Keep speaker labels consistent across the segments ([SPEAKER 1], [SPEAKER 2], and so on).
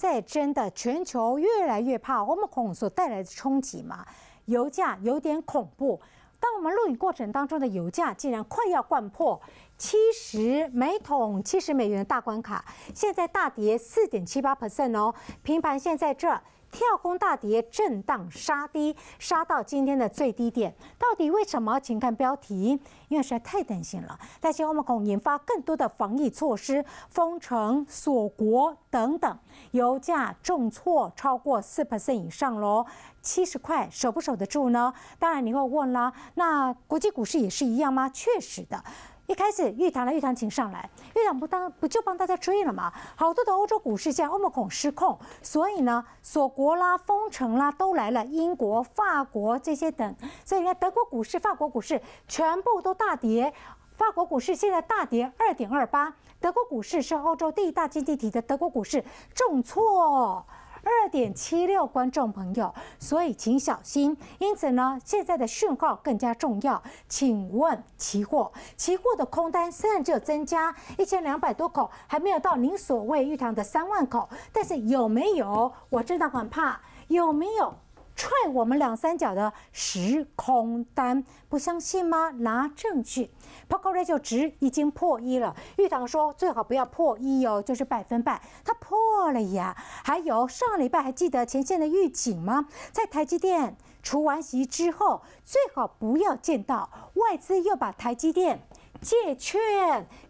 [SPEAKER 1] 在真的全球越来越怕欧们恐所带来的冲击嘛？油价有点恐怖。当我们录影过程当中的油价竟然快要灌破七十每桶、七十美元的大关卡，现在大跌四点七八 percent 哦，平盘现在这儿。跳空大跌，震荡杀低，杀到今天的最低点，到底为什么？请看标题，因为实在太担心了。担心欧面恐引发更多的防疫措施，封城、锁国等等，油价重挫超过四 percent 以上喽，七十块守不守得住呢？当然你会问啦，那国际股市也是一样吗？确实的。一开始，预谈了，预谈请上来，预谈不当不就帮大家追了吗？好多的欧洲股市现在欧盟恐失控，所以呢，锁国啦、封城啦都来了，英国、法国这些等，所以你看德国股市、法国股市全部都大跌，法国股市现在大跌二点二八，德国股市是欧洲第一大经济体的德国股市重挫。二点七六，观众朋友，所以请小心。因此呢，现在的讯号更加重要。请问期货，期货的空单虽然只有增加一千两百多口，还没有到您所谓裕堂的三万口，但是有没有？我真的很怕，有没有踹我们两三脚的时空单？不相信吗？拿证据。p o c o r ratio 值已经破一了，玉堂说最好不要破一哦，就是百分百，它破了呀。还有上礼拜还记得前线的预警吗？在台积电除完席之后，最好不要见到外资又把台积电。借券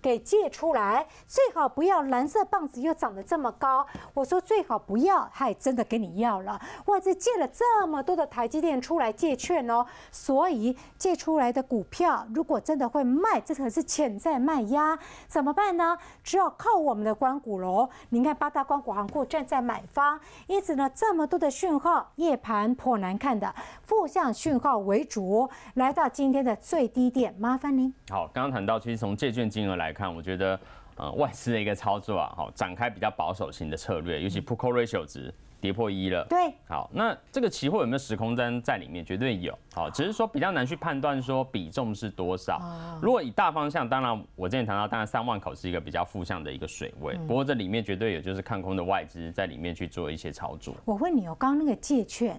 [SPEAKER 1] 给借出来，最好不要蓝色棒子又长得这么高。我说最好不要，他也真的给你要了。外资借了这么多的台积电出来借券哦，所以借出来的股票如果真的会卖，这可是潜在卖压，怎么办呢？只有靠我们的关谷楼。你看八大关谷行库站在买方，因此呢这么多的讯号，夜盘颇难看的，负向讯号为主，来到今天的最低点，麻烦您。
[SPEAKER 2] 好，刚刚谈。到其实从借券金额来看，我觉得呃外资的一个操作啊，好展开比较保守型的策略，尤其 P/E ratio 值跌破一了，对，好，那这个期货有没有时空针在里面？绝对有，好，只是说比较难去判断说比重是多少。如果以大方向，当然我之前谈到，当然三万口是一个比较负向的一个水位，不过这里面绝对有就是看空的外资在里面去做一些操作。
[SPEAKER 1] 我问你哦，刚刚那个借券。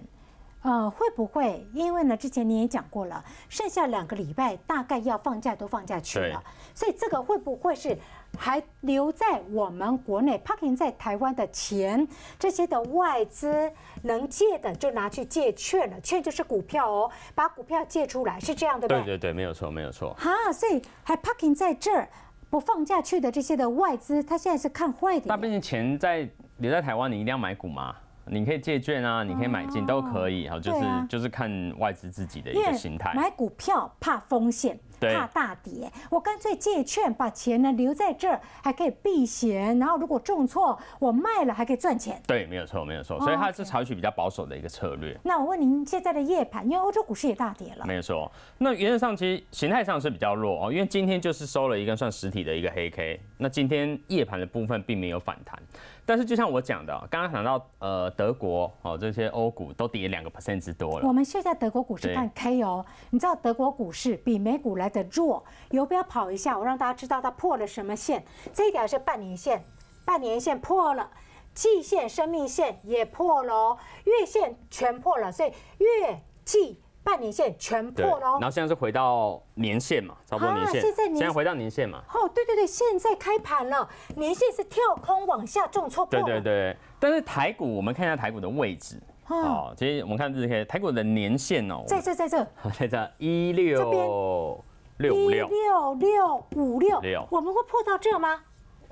[SPEAKER 1] 呃，会不会因为呢？之前你也讲过了，剩下两个礼拜大概要放假都放假去了，所以这个会不会是还留在我们国内 parking 在台湾的钱？这些的外资能借的就拿去借券了，券就是股票哦，把股票借出来是这样的对对对
[SPEAKER 2] 对，没有错没有错哈，
[SPEAKER 1] 所以还 parking 在这儿不放假去的这些的外资，他现在是看坏的。那毕竟钱在
[SPEAKER 2] 留在台湾，你一定要买股吗？你可以借券啊，你可以买进，都可以。好，就是就是看外资自己的一个心态。买
[SPEAKER 1] 股票怕风险。怕大跌，我干脆借券把钱呢留在这，儿，还可以避险。然后如果中错，我卖了还可以赚钱。
[SPEAKER 2] 对，没有错，没有错。所以它是采取比较保守的一个策略。
[SPEAKER 1] 那我问您，现在的夜盘，因为欧洲股市也大跌了，
[SPEAKER 2] 没有错。那原则上其实形态上是比较弱哦，因为今天就是收了一个算实体的一个黑 K。那今天夜盘的部分并没有反弹，但是就像我讲的，刚刚谈到呃德国哦这些欧股都跌两个
[SPEAKER 1] percent 之多了。我们现在德国股市看 K 哦，你知道德国股市比美股来的弱，游标跑一下，我让大家知道它破了什么线。这一条是半年线，半年线破了，季线、生命线也破了，月线全破了，所以月季半年线全破喽。然后
[SPEAKER 2] 现在是回到年线嘛，差不多。现在现在回到年线嘛。
[SPEAKER 1] 哦，对对对，现在开盘了，年线是跳空往下重挫破。对对
[SPEAKER 2] 对，但是台股，我们看一下台股的位置。好，其实我们看日 K 台股的年线哦，在这在这，在这 一六。六五六
[SPEAKER 1] 五六五六，我们会破到这吗？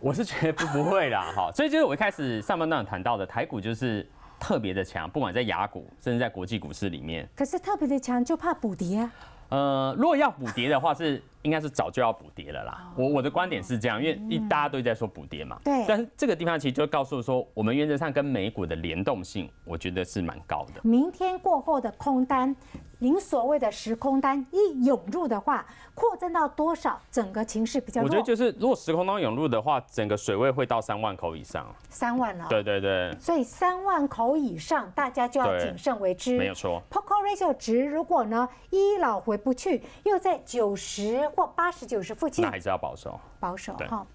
[SPEAKER 2] 我是觉得不不会啦，哈，所以就是我一开始上半段谈到的，台股就是特别的强，不管在雅股，甚至在国际股市里面。
[SPEAKER 1] 可是特别的强，就怕补跌啊。
[SPEAKER 2] 呃，如果要补跌的话，是。应该是早就要补跌了啦。我我的观点是这样，因为一大家都在说补跌嘛。对。但是这个地方其实就告诉说，我们原则上跟美股的联动性，我觉得是蛮高
[SPEAKER 1] 的。明天过后的空单，您所谓的时空单一涌入的话，扩增到多少，整个情势比较弱。我觉得就
[SPEAKER 2] 是，如果时空单涌入的话，整个水位会到三万口以上。
[SPEAKER 1] 三万了。对
[SPEAKER 2] 对对。所
[SPEAKER 1] 以三万口以上，大家就要谨慎为之。没有错。p o c o ratio 值如果呢一老回不去，又在九十。或八十九十附近，那还是要保守，保守哈。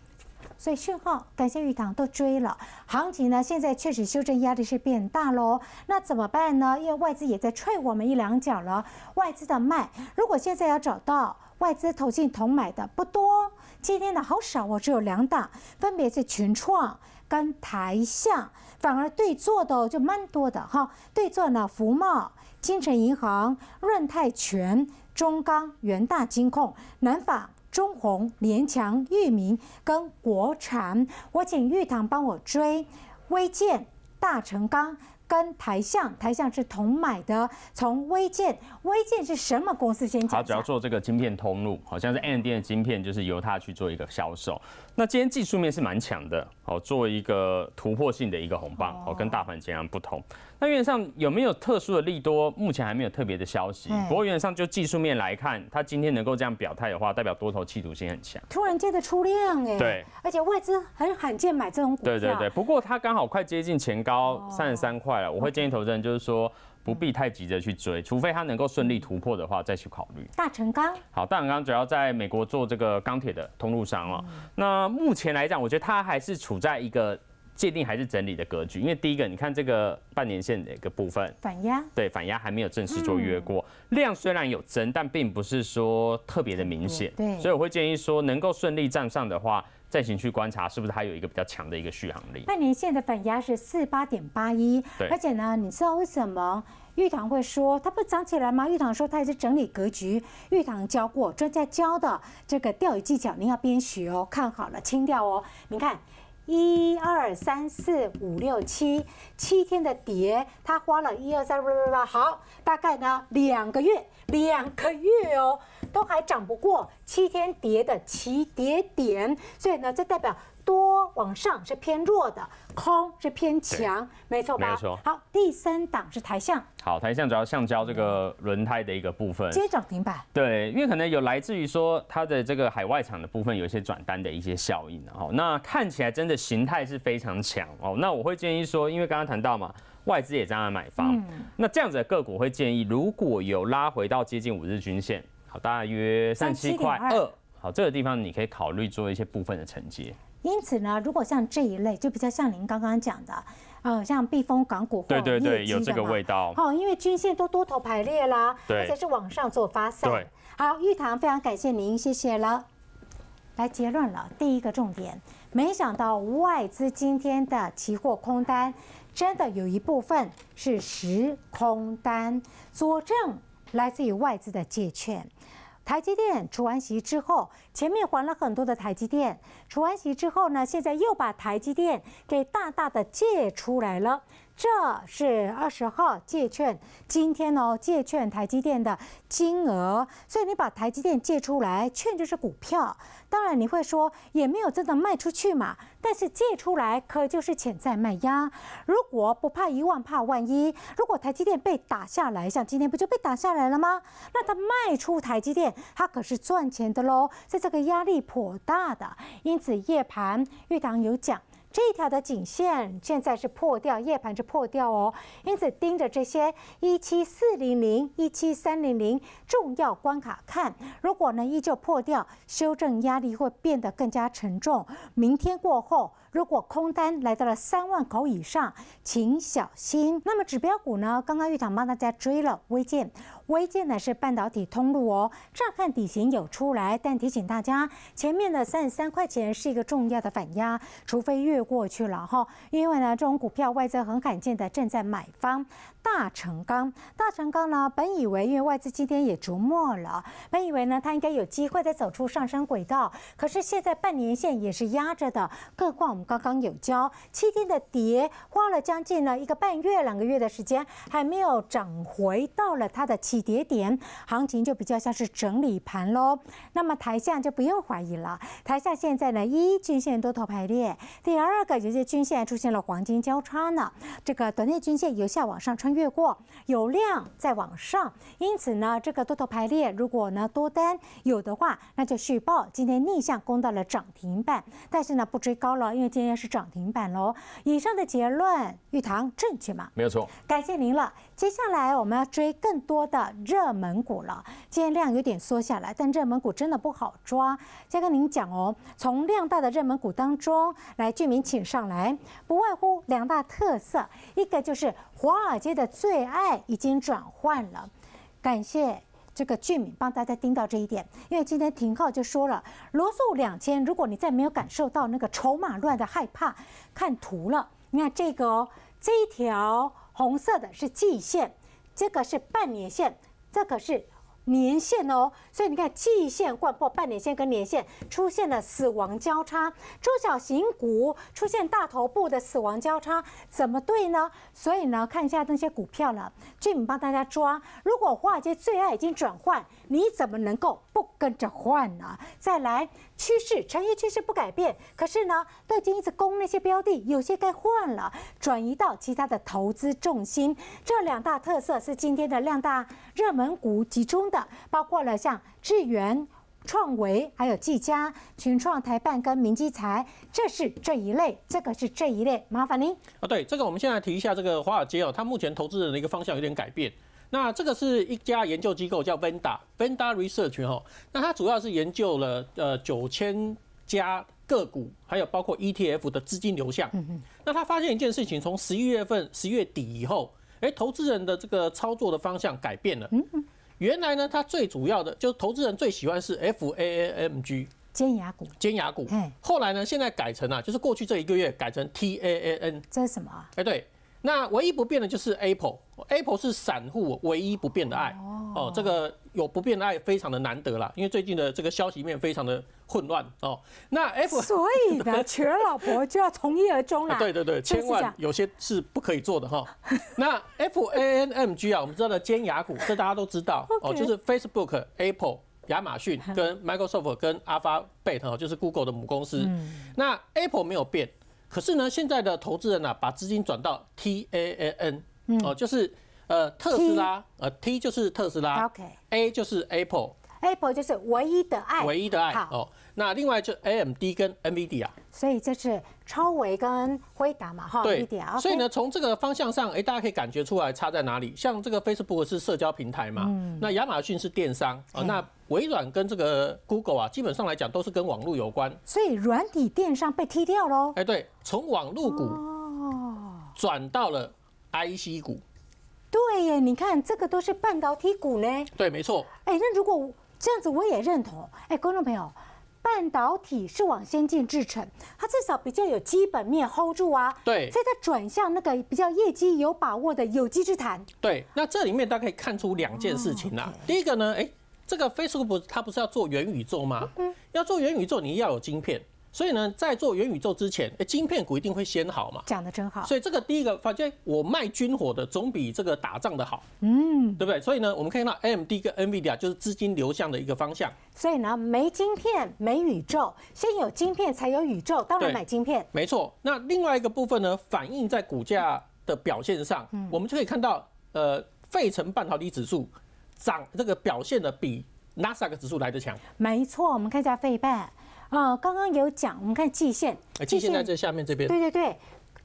[SPEAKER 1] 所以讯号，感谢玉堂都追了。行情呢，现在确实修正压力是变大喽。那怎么办呢？因为外资也在踹我们一两脚了。外资的卖，如果现在要找到外资投进同买的不多，今天呢好少哦，只有两档，分别是群创。跟台下反而对坐的就蛮多的哈，对坐呢，福茂、金城银行、润泰全、中钢、元大金控、南纺、中宏、联强、裕民跟国产，我请玉堂帮我追，微建、大成钢。跟台象，台象是同买的，从微健，微健是什么公司？先讲。它主
[SPEAKER 2] 要做这个晶片通路，好像是 N 店的晶片，就是由他去做一个销售。那今天技术面是蛮强的，好，作为一个突破性的一个红棒，好，跟大盘截然不同。那原则上有没有特殊的利多？目前还没有特别的消息。不过原则上就技术面来看，它今天能够这样表态的话，代表多头企图性很强。
[SPEAKER 1] 突然间的出量哎。对。而且外资很罕见买这种股。对对对。
[SPEAKER 2] 不过它刚好快接近前高三十三块了，我会建议投资人就是说不必太急着去追，除非它能够顺利突破的话再去考虑。大成钢。好，大成钢主要在美国做这个钢铁的通路商哦，那目前来讲，我觉得它还是处在一个。界定还是整理的格局，因为第一个，你看这个半年线的一个部分反压，对反压还没有正式做越过，量虽然有增，但并不是说特别的明显，对，所以我会建议说，能够顺利站上的话，再行去观察是不是它有一个比较强的一个续航
[SPEAKER 1] 力。半年线的反压是四八点八一，对，而且呢，你知道为什么玉堂会说它不涨起来吗？玉堂说它也是整理格局，玉堂教过专家教的这个钓鱼技巧，您要边学哦，看好了清掉哦，你看。一二三四五六七，七天的叠，他花了一二三，不不不，好，大概呢两个月，两个月哦，都还涨不过七天叠的起跌点，所以呢，这代表。多往上是偏弱的，空是偏强，没错吧？没有错。好，第三档是台向。
[SPEAKER 2] 好，台向主要橡胶这个轮胎的一个部分。接涨停板。对，因为可能有来自于说它的这个海外厂的部分有一些转单的一些效应哦。那看起来真的形态是非常强哦。那我会建议说，因为刚刚谈到嘛，外资也在买方，那这样子的个股会建议，如果有拉回到接近五日均线，好，大约三七块二，好，这个地方你可以考虑做一些部分的承接。
[SPEAKER 1] 因此呢，如果像这一类，就比较像您刚刚讲的，呃，像避风港股化，对对对，有这个味道。好，因为均线都多头排列啦，而且是往上做发散。对，好，玉堂，非常感谢您，谢谢了。来结论了，第一个重点，没想到外资今天的期货空单，真的有一部分是实空单，佐证来自于外资的借券。台积电除完息之后，前面还了很多的台积电。除完息之后呢，现在又把台积电给大大的借出来了。这是二十号借券，今天哦借券台积电的金额，所以你把台积电借出来，券就是股票。当然你会说也没有真的卖出去嘛，但是借出来可就是潜在卖压。如果不怕一万，怕万一，如果台积电被打下来，像今天不就被打下来了吗？那他卖出台积电，他可是赚钱的喽。在这个压力颇大的，因此夜盘玉堂有讲。这一条的颈线现在是破掉，夜盘是破掉哦，因此盯着这些一七四零零、一七三零零重要关卡看，如果呢依旧破掉，修正压力会变得更加沉重。明天过后，如果空单来到了三万口以上，请小心。那么指标股呢？刚刚玉堂帮大家追了微建，微建呢是半导体通路哦，乍看底型有出来，但提醒大家，前面的三十三块钱是一个重要的反压，除非越过去了哈，因为呢这种股票外在很罕见的正在买方。大成钢，大成钢呢？本以为因为外资今天也琢磨了，本以为呢它应该有机会再走出上升轨道，可是现在半年线也是压着的。更何况我们刚刚有交七天的跌，花了将近呢一个半月、两个月的时间，还没有涨回到了它的起跌点，行情就比较像是整理盘喽。那么台下就不用怀疑了，台下现在呢一均线多头排列，第二个有些均线出现了黄金交叉呢，这个短内均线由下往上穿。越过有量再往上，因此呢，这个多头排列，如果呢多单有的话，那就续报。今天逆向攻到了涨停板，但是呢不追高了，因为今天是涨停板喽。以上的结论，玉堂正确吗？没有错。感谢您了。接下来我们要追更多的热门股了。今天量有点缩下来，但热门股真的不好抓。再跟您讲哦，从量大的热门股当中来，俊明请上来，不外乎两大特色，一个就是华尔街的最爱已经转换了。感谢这个俊敏帮大家盯到这一点，因为今天廷浩就说了，罗素两千，如果你再没有感受到那个筹码乱的害怕，看图了，你看这个这一条。红色的是季线，这个是半年线，这个是。年限哦，所以你看季线贯破半年线跟年线出现了死亡交叉，中小型股出现大头部的死亡交叉，怎么对呢？所以呢，看一下那些股票呢，Jim 帮大家抓。如果华尔街最爱已经转换，你怎么能够不跟着换呢？再来趋势，长一趋势不改变，可是呢，都已经一直攻那些标的，有些该换了，转移到其他的投资重心。这两大特色是今天的量大。热门股集中的包括了像智源、创维，还有技嘉、群创、台办跟明基材，这是这一类，这个是这一类。麻烦您
[SPEAKER 3] 啊，对这个我们现在提一下这个华尔街哦，它目前投资人的一个方向有点改变。那这个是一家研究机构叫 v e n d a v e n d a Research 哦，那它主要是研究了呃九千家个股，还有包括 ETF 的资金流向。嗯、那它发现一件事情，从十一月份十月底以后。哎，投资人的这个操作的方向改变了。嗯，原来呢，他最主要的，就是投资人最喜欢是 F A A M
[SPEAKER 1] G 尖牙股，
[SPEAKER 3] 尖牙股。哎，后来呢，现在改成啊，就是过去这一个月改成 T A A N，这是什么啊？哎，对，那唯一不变的就是 Apple，Apple 是散户唯一不变的爱。哦，这个。有不变的爱，非常的难得啦，因为最近的这个消息面非常的混乱哦。那 F 所以呢，娶了老婆
[SPEAKER 1] 就要从一而终啦。对
[SPEAKER 3] 对对，千万有些是不可以做的哈。那 FANMG 啊，我们知道的尖牙股，这大家都知道哦，就是 Facebook、Apple、亚马逊跟 Microsoft 跟 Alphabet 哦，就是 Google 的母公司。那 Apple 没有变，可是呢，现在的投资人呢，把资金转到 TAN 哦，就是。呃，特斯拉，呃，T 就是特斯拉，O K，A 就是 Apple，Apple
[SPEAKER 1] 就是唯一的爱，唯一的爱，
[SPEAKER 3] 好，那另外就 A M D 跟 N V D 啊，
[SPEAKER 1] 所以这是超维跟辉达嘛，哈，对，所以呢，
[SPEAKER 3] 从这个方向上，哎，大家可以感觉出来差在哪里？像这个 Facebook 是社交平台嘛，那亚马逊是电商，啊，那微软跟这个 Google 啊，基本上来讲都是跟网络有关，
[SPEAKER 1] 所以软体电商被踢掉喽，哎，
[SPEAKER 3] 对，从网络股转到了 IC 股。
[SPEAKER 1] 对耶，你看这个都是半导体股呢。对，没错。哎，那如果这样子，我也认同。哎，观众朋友，半导体是往先进制程，它至少比较有基本面 hold 住啊。对。所以它转向那个比较业绩有把握的有机之谈。对。那这里面大家可以
[SPEAKER 3] 看出两件事情啊。第一个呢，哎，这个 Facebook 它不是要做元宇宙吗？嗯。要做元宇宙，你要有晶片。所以呢，在做元宇宙之前，哎，晶片股一定会先好嘛？
[SPEAKER 1] 讲的真好。所以
[SPEAKER 3] 这个第一个，发现我卖军火的总比这个打仗的好，嗯，对不对？所以呢，我们可以看到，M d 跟 n v i d i a 就是资金流向的一个方向。
[SPEAKER 1] 所以呢，没晶片，没宇宙，先有晶片才有宇宙，当然买晶片。没错。那另外一个部
[SPEAKER 3] 分呢，反映在股价的表现上，嗯，我们就可以看到，呃，费城半导体指数涨，这个表现的比 n a s a 的指数来的强。
[SPEAKER 1] 没错，我们看一下费半。啊，刚刚有讲，我们看季线，季线在这下面这边，对对对，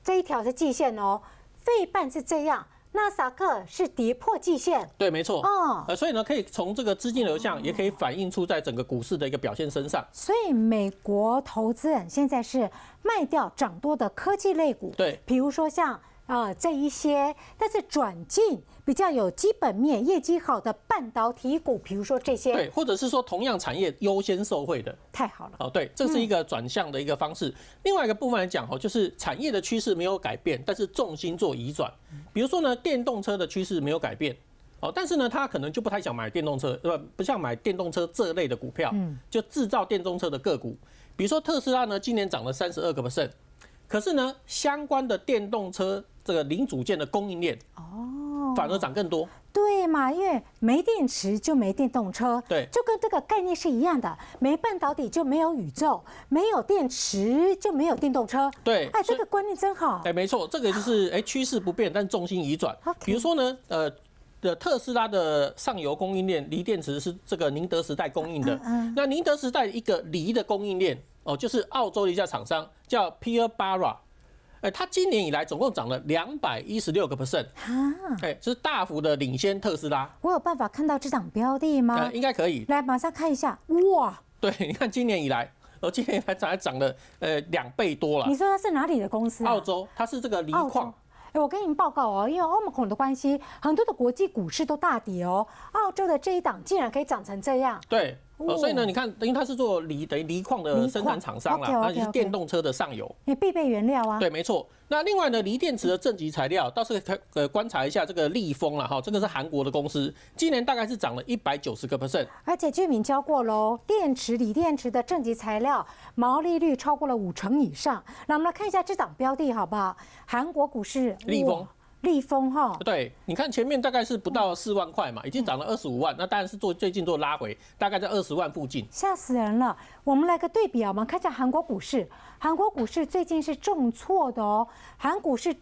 [SPEAKER 1] 这一条是季线哦。费半是这样，那萨克是跌破季线，
[SPEAKER 3] 对，没错。啊，呃，所以呢，可以从这个资金流向，也可以反映出在整个股市的一个表现身
[SPEAKER 1] 上。所以，美国投资人现在是卖掉涨多的科技类股，对，比如说像。啊，这一些，但是转进比较有基本面、业绩好的半导体股，比如说这些，对，
[SPEAKER 3] 或者是说同样产业优先受惠的，太好了。哦，对，这是一个转向的一个方式。另外一个部分来讲，哦，就是产业的趋势没有改变，但是重心做移转。比如说呢，电动车的趋势没有改变，哦，但是呢，它可能就不太想买电动车，吧？不像买电动车这类的股票，嗯，就制造电动车的个股，比如说特斯拉呢，今年涨了三十二个 percent，可是呢，相关的电动车。这个零组件的供应链
[SPEAKER 1] 哦，反而涨更多，对嘛？因为没电池就没电动车，对，就跟这个概念是一样的，没半导体就没有宇宙，没有电池就没有电动车，对，哎，这个观念真好，
[SPEAKER 3] 哎，没错，这个就是哎，趋势不变，但重心移转。比如说呢，呃，的特斯拉的上游供应链，锂电池是这个宁德时代供应的，那宁德时代一个锂的供应链哦，就是澳洲的一家厂商叫 Pierre Barra。哎，它今年以来总共涨了两百一十六个 percent，哈，哎，是大幅的领先特斯拉。
[SPEAKER 1] 我有办法看到这档标的吗？应该可以，来马上看一下，哇！
[SPEAKER 3] 对，你看今年以来，我今年以来涨涨了呃两倍多了。你说
[SPEAKER 1] 它是哪里的公司？澳洲，它是这个锂矿。哎，我跟你们报告哦，因为欧盟的关系，很多的国际股市都大跌哦，澳洲的这一档竟然可以涨成这样。
[SPEAKER 3] 对。呃，所以呢，你看，等于它是做锂等于锂矿的生产厂商啦，那就是电动车的上游，
[SPEAKER 1] 也必备原料啊。
[SPEAKER 3] 对，没错。那另外呢，锂电池的正极材料倒是可呃观察一下这个利丰了哈，这个是韩国的公司，今年大概是涨了一百九十个 percent。
[SPEAKER 1] 而且俊敏教过喽，电池锂电池的正极材料毛利率超过了五成以上。那我们来看一下这档标的好不好？韩国股市利丰。立丰哈，
[SPEAKER 3] 对，你看前面大概是不到四万块嘛，已经涨了二十五万，那当然是做最近做拉回，大概在二十万附近，
[SPEAKER 1] 吓死人了。我们来个对比啊，我们看一下韩国股市，韩国股市最近是重挫的哦，韩股市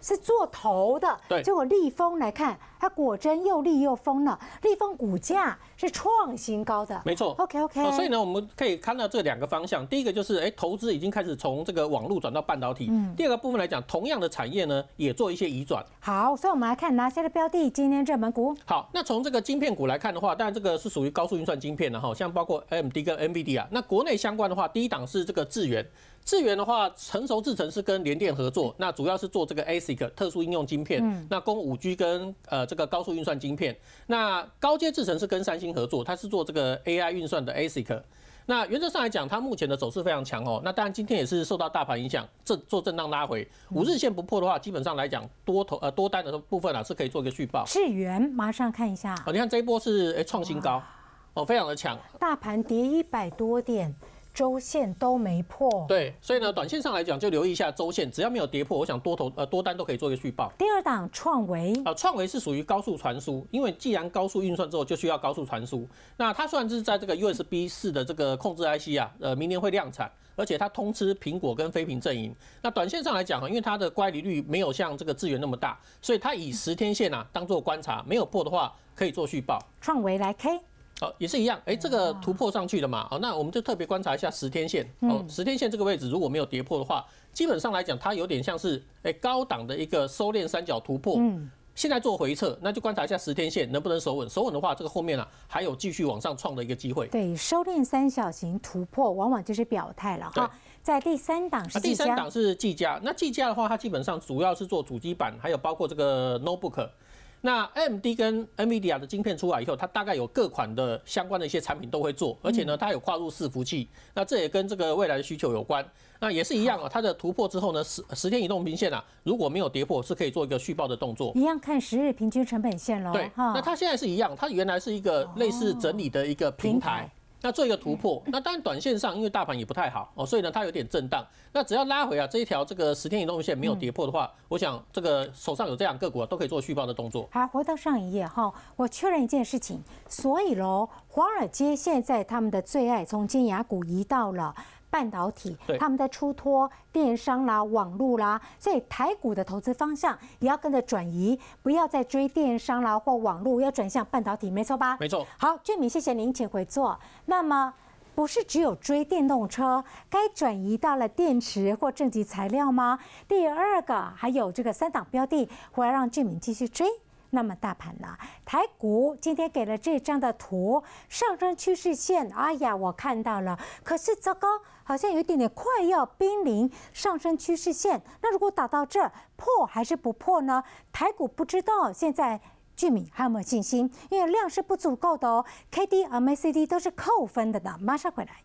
[SPEAKER 1] 是做头的，对，结果立丰来看，它果真又立又丰了，立丰股价。是创新高的，没错。OK OK，所以呢，
[SPEAKER 3] 我们可以看到这两个方向，第一个就是，哎，投资已经开始从这个网络转到半导体。嗯。第二个部分来讲，同样的产业呢，也做一些移转。
[SPEAKER 1] 好，所以我们来看哪些的标的今天热门股。
[SPEAKER 3] 好，那从这个晶片股来看的话，当然这个是属于高速运算晶片的哈，像包括 MD 跟 NVD 啊。那国内相关的话，第一档是这个智源。智源的话，成熟制程是跟联电合作，那主要是做这个 ASIC 特殊应用晶片，嗯、那供五 G 跟呃这个高速运算晶片。那高阶制程是跟三星。合作，它是做这个 AI 运算的 ASIC。那原则上来讲，它目前的走势非常强哦。那当然，今天也是受到大盘影响，震做震荡拉回，五日线不破的话，基本上来讲，多头呃多单的部分啊是可以做一个续报。智
[SPEAKER 1] 源马上看一下。
[SPEAKER 3] 哦，你看这一波是哎创新高哦，非常的强。
[SPEAKER 1] 大盘跌一百多点。周线都没破，
[SPEAKER 3] 对，所以呢，短线上来讲就留意一下周线，只要没有跌破，我想多头呃多单都可以做一个续报。第二档创维啊，创维是属于高速传输，因为既然高速运算之后就需要高速传输，那它虽然是在这个 USB 四的这个控制 IC 啊，呃，明年会量产，而且它通吃苹果跟非屏阵营。那短线上来讲因为它的乖离率没有像这个资源那么大，所以它以十天线啊当做观察，没有破的话可以做续报。创维来 K。也是一样，哎，这个突破上去了嘛？好，那我们就特别观察一下十天线。哦，十天线这个位置如果没有跌破的话，基本上来讲，它有点像是哎高档的一个收敛三角突破。嗯，现在做回撤，那就观察一下十天线能不能守稳。守稳的话，这个后面啊还有继续往上创的一个机会。
[SPEAKER 1] 对，收敛三角形突破往往就是表态了哈。在第三档是第三档
[SPEAKER 3] 是技嘉，那技嘉的话，它基本上主要是做主机板，还有包括这个 notebook。那 M D 跟 N V D I A 的晶片出来以后，它大概有各款的相关的一些产品都会做，而且呢，它有跨入伺服器。那这也跟这个未来的需求有关。那也是一样啊，它的突破之后呢，十十天移动平线啊，如果没有跌破，是可以做一个续报的动作。一
[SPEAKER 1] 样看十日平均成本线喽。对哈，那它
[SPEAKER 3] 现在是一样，它原来是一个类似整理的一个平台。那做一个突破，那当然短线上因为大盘也不太好哦，所以呢它有点震荡。那只要拉回啊这一条这个十天移动线没有跌破的话，我想这个手上有这两个股啊都可以做续报的动作。
[SPEAKER 1] 好，回到上一页哈，我确认一件事情，所以喽，华尔街现在他们的最爱从尖牙股移到了。半导体，他们在出脱电商啦、网络啦，所以台股的投资方向也要跟着转移，不要再追电商啦或网络，要转向半导体，没错吧？没错。好，俊明，谢谢您，请回座。那么，不是只有追电动车，该转移到了电池或正极材料吗？第二个还有这个三档标的，我要让俊敏继续追。那么大盘呢？台股今天给了这张的图，上升趋势线。哎呀，我看到了，可是糟糕，好像有一点点快要濒临上升趋势线。那如果打到这儿，破还是不破呢？台股不知道现在居民还有没有信心，因为量是不足够的哦。K D M A C D 都是扣分的呢。马上回来。